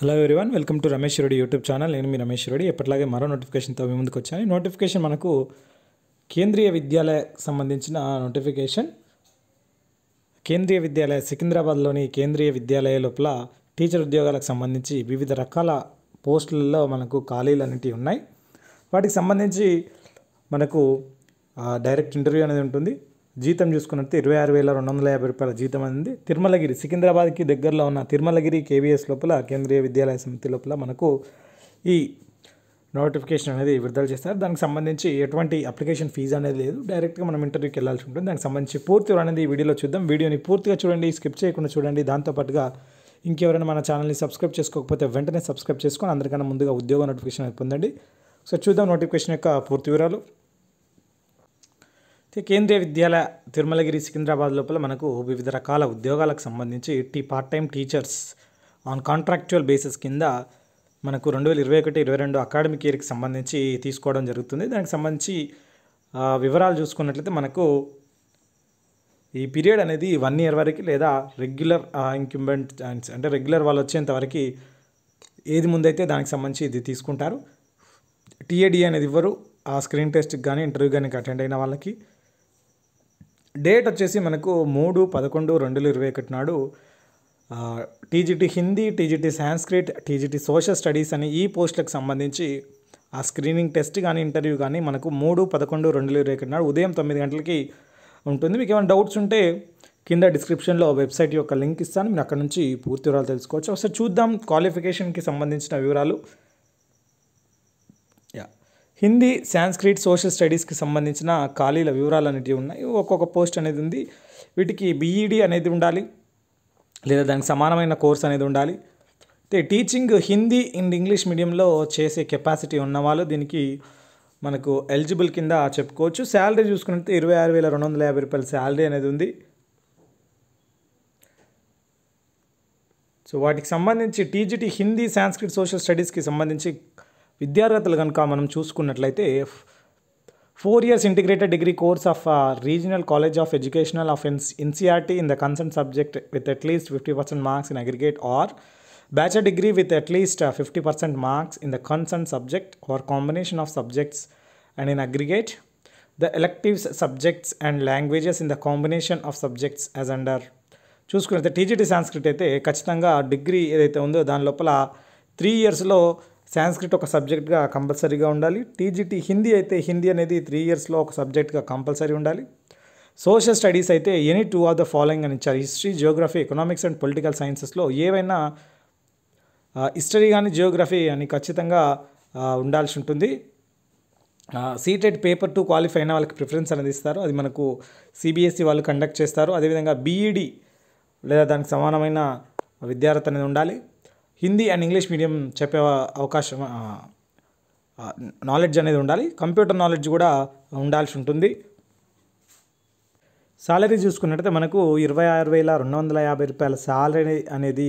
hello everyone welcome to Ramesh Reddy YouTube channel నేను మీ రమేష్ రెడ్డి ఎప్పటిలాగే మరో నోటిఫికేషన్తో మీ ముందుకు వచ్చాను నోటిఫికేషన్ మనకు కేంద్రీయ విద్యాలయ సంబంధించిన నోటిఫికేషన్ కేంద్రీయ విద్యాలయ సికింద్రాబాద్లోని కేంద్రీయ విద్యాలయ లోపల టీచర్ ఉద్యోగాలకు సంబంధించి వివిధ రకాల పోస్టులలో మనకు ఖాళీలు అనేవి ఉన్నాయి వాటికి సంబంధించి మనకు డైరెక్ట్ ఇంటర్వ్యూ అనేది ఉంటుంది జీతం చూసుకున్నట్టు ఇరవై ఆరు వేల రెండు వందల యాభై రూపాయల జీతం అనేది తిరుమలగిరి సికింద్రాబాద్కి దగ్గరలో ఉన్న తిరుమలగిరి కేవీఎస్ లోపల కేంద్రీయ విద్యాలయ సమితి లోపల మనకు ఈ నోటిఫికేషన్ అనేది విడుదల చేస్తారు దానికి సంబంధించి ఎటువంటి అప్లికేషన్ ఫీజు అనేది లేదు డైరెక్ట్గా మనం ఇంటర్వ్యూకి వెళ్ళాల్సి ఉంటుంది దానికి సంబంధించి పూర్తి అనేది వీడియోలో చూద్దాం వీడియోని పూర్తిగా చూడండి స్కిప్ చేయకుండా చూడండి దాంతోపాటుగా ఇంకెవరైనా మన ఛానల్ని సబ్స్క్రైబ్ చేసుకోకపోతే వెంటనే సబ్స్క్రైబ్ చేసుకొని అందరికన్నా ముందుగా ఉద్యోగ నోటిఫికేషన్ పొందండి సో చూద్దాం నోటిఫికేషన్ యొక్క పూర్తి వివరాలు కేంద్రీయ విద్యాలయ తిరుమలగిరి సికింద్రాబాద్ లోపల మనకు వివిధ రకాల ఉద్యోగాలకు సంబంధించి టీ part time teachers on contractual basis కింద మనకు రెండు వేల ఇరవై ఒకటి ఇరవై రెండు అకాడమిక్ ఇయర్కి సంబంధించి తీసుకోవడం జరుగుతుంది దానికి సంబంధించి వివరాలు చూసుకున్నట్లయితే మనకు ఈ పీరియడ్ అనేది వన్ ఇయర్ వరకు లేదా రెగ్యులర్ ఇంక్యుమెంట్ అంటే రెగ్యులర్ వాళ్ళు వచ్చేంత వరకు ఏది ముందైతే దానికి సంబంధించి ఇది తీసుకుంటారు టీఏడి అనేది ఇవ్వరు ఆ స్క్రీన్ టెస్ట్కి కానీ ఇంటర్వ్యూ కానీ అటెండ్ అయిన వాళ్ళకి డేట్ వచ్చేసి మనకు మూడు పదకొండు రెండు వేల ఇరవై ఒకటి నాడు TGT Hindi TGT Sanskrit TGT social studies అని ఈ పోస్టులకు సంబంధించి ఆ స్క్రీనింగ్ టెస్ట్ కానీ ఇంటర్వ్యూ కానీ మనకు మూడు పదకొండు రెండు వేల ఇరవై ఒకటి నాడు ఉదయం తొమ్మిది గంటలకి ఉంటుంది మీకు ఏమైనా డౌట్స్ ఉంటే కింద డిస్క్రిప్షన్లో వెబ్సైట్ యొక్క లింక్ ఇస్తాను మీరు అక్కడ నుంచి పూర్తి వివరాలు తెలుసుకోవచ్చు ఒకసారి చూద్దాం క్వాలిఫికేషన్కి సంబంధించిన వివరాలు హిందీ సాంస్క్రిట్ సోషల్ స్టడీస్కి సంబంధించిన ఖాళీల వివరాలు అనేటివి ఉన్నాయి ఒక్కొక్క పోస్ట్ అనేది ఉంది వీటికి బీఈడి e అనేది ఉండాలి లేదా దానికి సమానమైన కోర్స్ అనేది ఉండాలి అయితే టీచింగ్ హిందీ అండ్ ఇంగ్లీష్ మీడియంలో చేసే కెపాసిటీ ఉన్నవాళ్ళు దీనికి మనకు ఎలిజిబుల్ కింద చెప్పుకోవచ్చు శాలరీ చూసుకున్నట్టు ఇరవై ఆరు వేల రెండు వందల యాభై రూపాయల శాలరీ అనేది ఉంది సో వాటికి సంబంధించి టీజీటీ హిందీ సాంస్క్రిట్ సోషల్ స్టడీస్కి సంబంధించి విద్యార్థులు కనుక మనం చూసుకున్నట్లయితే four years integrated degree course of regional college of educational of N NCERT in the concern subject with at least fifty percent marks in aggregate or bachelor degree with at least fifty percent marks in the concern subject or combination of subjects and in aggregate the electives subjects and languages in the combination of subjects as under చూసుకున్నట్లయితే TGT Sanskrit అయితే ఖచ్చితంగా degree ఏదైతే ఉందో దాని లోపల three ఇయర్స్లో Sanskrit ఒక సబ్జెక్ట్గా కంపల్సరీగా ఉండాలి టీజీటీ హిందీ అయితే హిందీ అనేది త్రీ ఇయర్స్లో ఒక సబ్జెక్ట్గా కంపల్సరీ ఉండాలి సోషల్ స్టడీస్ అయితే any two of the following అని ఇచ్చారు history geography economics and political సైన్సెస్లో ఏవైనా హిస్టరీ కానీ జియోగ్రఫీ అని ఖచ్చితంగా ఉండాల్సి ఉంటుంది సీటెడ్ పేపర్ టూ క్వాలిఫై అయిన వాళ్ళకి ప్రిఫరెన్స్ అనేది ఇస్తారు అది మనకు సిబిఎస్ఈ వాళ్ళు కండక్ట్ చేస్తారు అదేవిధంగా బీఈడి లేదా దానికి సమానమైన విద్యార్థి అనేది ఉండాలి హిందీ అండ్ ఇంగ్లీష్ మీడియం చెప్పే అవకాశం నాలెడ్జ్ అనేది ఉండాలి కంప్యూటర్ నాలెడ్జ్ కూడా ఉండాల్సి ఉంటుంది సాలరీ చూసుకున్నట్టయితే మనకు ఇరవై ఆరు వేల రెండు వందల యాభై రూపాయల సాలరీ అనేది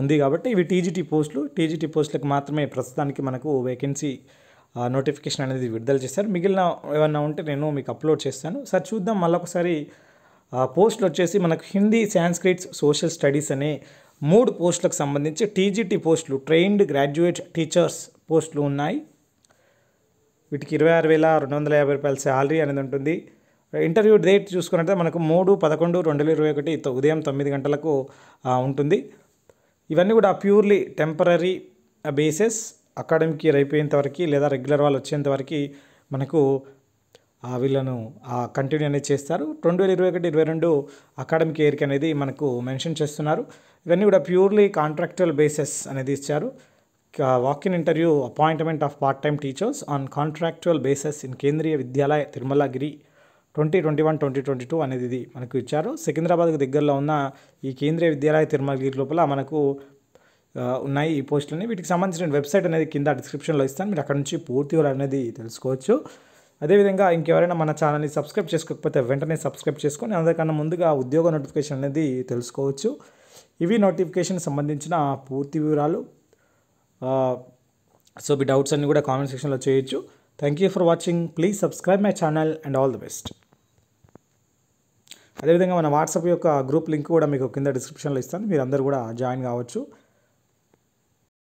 ఉంది కాబట్టి ఇవి టీజీటీ పోస్టులు టీజీటీ పోస్టులకు మాత్రమే ప్రస్తుతానికి మనకు వేకెన్సీ నోటిఫికేషన్ అనేది విడుదల చేశారు మిగిలిన ఏమన్నా ఉంటే నేను మీకు అప్లోడ్ చేస్తాను సార్ చూద్దాం మళ్ళొకసారి పోస్టులు వచ్చేసి మనకు హిందీ సాంస్క్రిట్స్ సోషల్ స్టడీస్ అనే మూడు పోస్టులకు సంబంధించి టీజీటీ పోస్టులు ట్రైన్డ్ గ్రాడ్యుయేట్ టీచర్స్ పోస్టులు ఉన్నాయి వీటికి ఇరవై ఆరు వేల రెండు వందల యాభై రూపాయల శాలరీ అనేది ఉంటుంది ఇంటర్వ్యూ డేట్ చూసుకున్నట్టే మనకు మూడు పదకొండు రెండు వేల ఇరవై ఒకటి ఉదయం తొమ్మిది గంటలకు ఉంటుంది ఇవన్నీ కూడా purely temporary basis academic year అయిపోయేంతవరకు వరకు లేదా రెగ్యులర్ వాళ్ళు వచ్చేంత వరకు మనకు వీళ్ళను కంటిన్యూ అనేది చేస్తారు రెండు వేల ఇరవై ఒకటి ఇరవై రెండు అకాడమిక్ ఇయర్కి అనేది మనకు మెన్షన్ చేస్తున్నారు ఇవన్నీ కూడా ప్యూర్లీ కాంట్రాక్చువల్ బేసెస్ అనేది ఇచ్చారు walk in interview appointment of part time teachers on contractual basis in Kendriya Vidyalaya Tirumalagiri twenty twenty one twenty twenty two అనేది ఇది మనకు ఇచ్చారు సికింద్రాబాద్కు దగ్గరలో ఉన్న ఈ కేంద్రీయ విద్యాలయ తిరుమలగిరి లోపల మనకు ఉన్నాయి ఈ పోస్టులన్నీ వీటికి సంబంధించిన వెబ్సైట్ అనేది కింద డిస్క్రిప్షన్లో ఇస్తాను మీరు అక్కడ నుంచి పూర్తిగా అనేది తెలుసుకోవచ్చు అదేవిధంగా ఇంకెవరైనా మన ఛానల్ని సబ్స్క్రైబ్ చేసుకోకపోతే వెంటనే సబ్స్క్రైబ్ చేసుకొని అందరికన్నా ముందుగా ఉద్యోగ నోటిఫికేషన్ అనేది తెలుసుకోవచ్చు ఇవి నోటిఫికేషన్ సంబంధించిన పూర్తి వివరాలు సో మీ డౌట్స్ అన్నీ కూడా కామెంట్ సెక్షన్లో చేయొచ్చు thank you for watching please subscribe my channel and all the best అదేవిధంగా మన వాట్సాప్ యొక్క గ్రూప్ లింక్ కూడా మీకు కింద డిస్క్రిప్షన్లో ఇస్తాను మీరు అందరూ కూడా జాయిన్ కావచ్చు